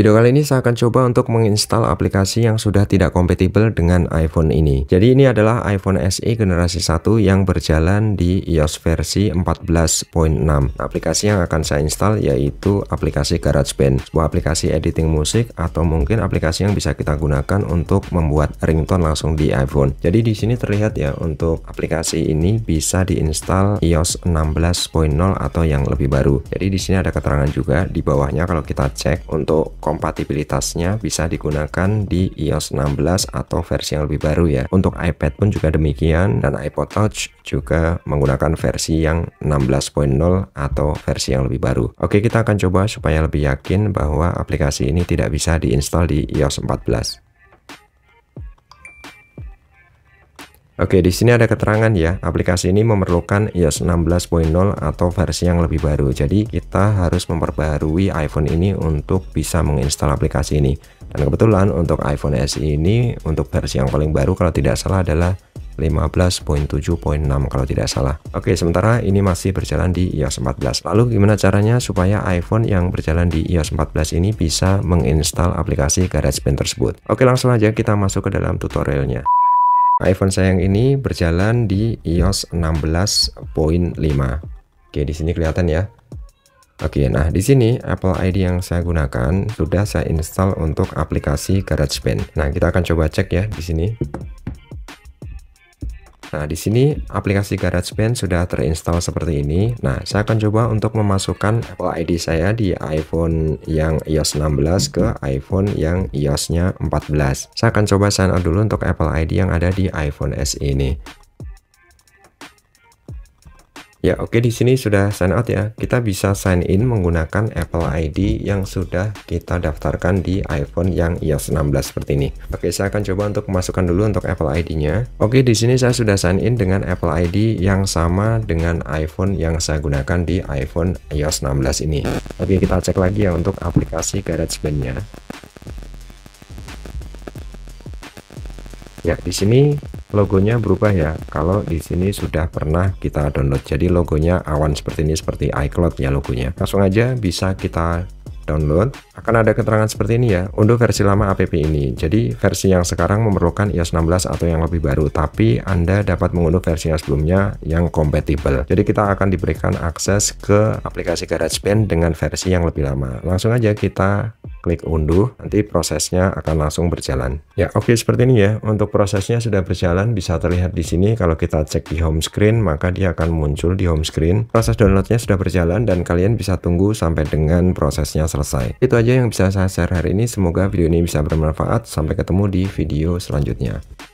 Video kali ini saya akan coba untuk menginstal aplikasi yang sudah tidak kompatibel dengan iPhone ini. Jadi ini adalah iPhone SE generasi 1 yang berjalan di iOS versi 14.6. Aplikasi yang akan saya install yaitu aplikasi GarageBand, sebuah aplikasi editing musik atau mungkin aplikasi yang bisa kita gunakan untuk membuat ringtone langsung di iPhone. Jadi di sini terlihat ya untuk aplikasi ini bisa diinstal iOS 16.0 atau yang lebih baru. Jadi di sini ada keterangan juga di bawahnya kalau kita cek untuk kompatibilitasnya bisa digunakan di iOS 16 atau versi yang lebih baru ya. Untuk iPad pun juga demikian dan iPod Touch juga menggunakan versi yang 16.0 atau versi yang lebih baru. Oke, kita akan coba supaya lebih yakin bahwa aplikasi ini tidak bisa diinstal di iOS 14. Oke, di sini ada keterangan ya, aplikasi ini memerlukan iOS 16.0 atau versi yang lebih baru. Jadi, kita harus memperbarui iPhone ini untuk bisa menginstal aplikasi ini. Dan kebetulan untuk iPhone SE ini untuk versi yang paling baru kalau tidak salah adalah 15.7.6 kalau tidak salah. Oke, sementara ini masih berjalan di iOS 14. Lalu gimana caranya supaya iPhone yang berjalan di iOS 14 ini bisa menginstal aplikasi GarageBand tersebut? Oke, langsung aja kita masuk ke dalam tutorialnya iPhone saya yang ini berjalan di iOS 16.5. Oke, di sini kelihatan ya. Oke, nah di sini Apple ID yang saya gunakan sudah saya install untuk aplikasi GarageBand. Nah, kita akan coba cek ya di sini. Nah, di sini aplikasi GarageBand sudah terinstall seperti ini. Nah, saya akan coba untuk memasukkan Apple ID saya di iPhone yang iOS 16 ke iPhone yang iOS-nya 14. Saya akan coba sign out dulu untuk Apple ID yang ada di iPhone SE ini. Ya, oke okay, di sini sudah sign out ya. Kita bisa sign in menggunakan Apple ID yang sudah kita daftarkan di iPhone yang iOS 16 seperti ini. Oke, saya akan coba untuk memasukkan dulu untuk Apple ID-nya. Oke, di sini saya sudah sign in dengan Apple ID yang sama dengan iPhone yang saya gunakan di iPhone iOS 16 ini. Oke, kita cek lagi ya untuk aplikasi GarageBand-nya. Ya, di sini logonya berubah ya kalau di sini sudah pernah kita download jadi logonya awan seperti ini seperti iCloud ya logonya langsung aja bisa kita download akan ada keterangan seperti ini ya untuk versi lama app ini jadi versi yang sekarang memerlukan iOS 16 atau yang lebih baru tapi Anda dapat mengunduh versi yang sebelumnya yang kompatibel jadi kita akan diberikan akses ke aplikasi GarageBand dengan versi yang lebih lama langsung aja kita klik unduh nanti prosesnya akan langsung berjalan ya oke okay, seperti ini ya untuk prosesnya sudah berjalan bisa terlihat di sini kalau kita cek di home screen maka dia akan muncul di home screen proses downloadnya sudah berjalan dan kalian bisa tunggu sampai dengan prosesnya selesai itu aja yang bisa saya share hari ini semoga video ini bisa bermanfaat sampai ketemu di video selanjutnya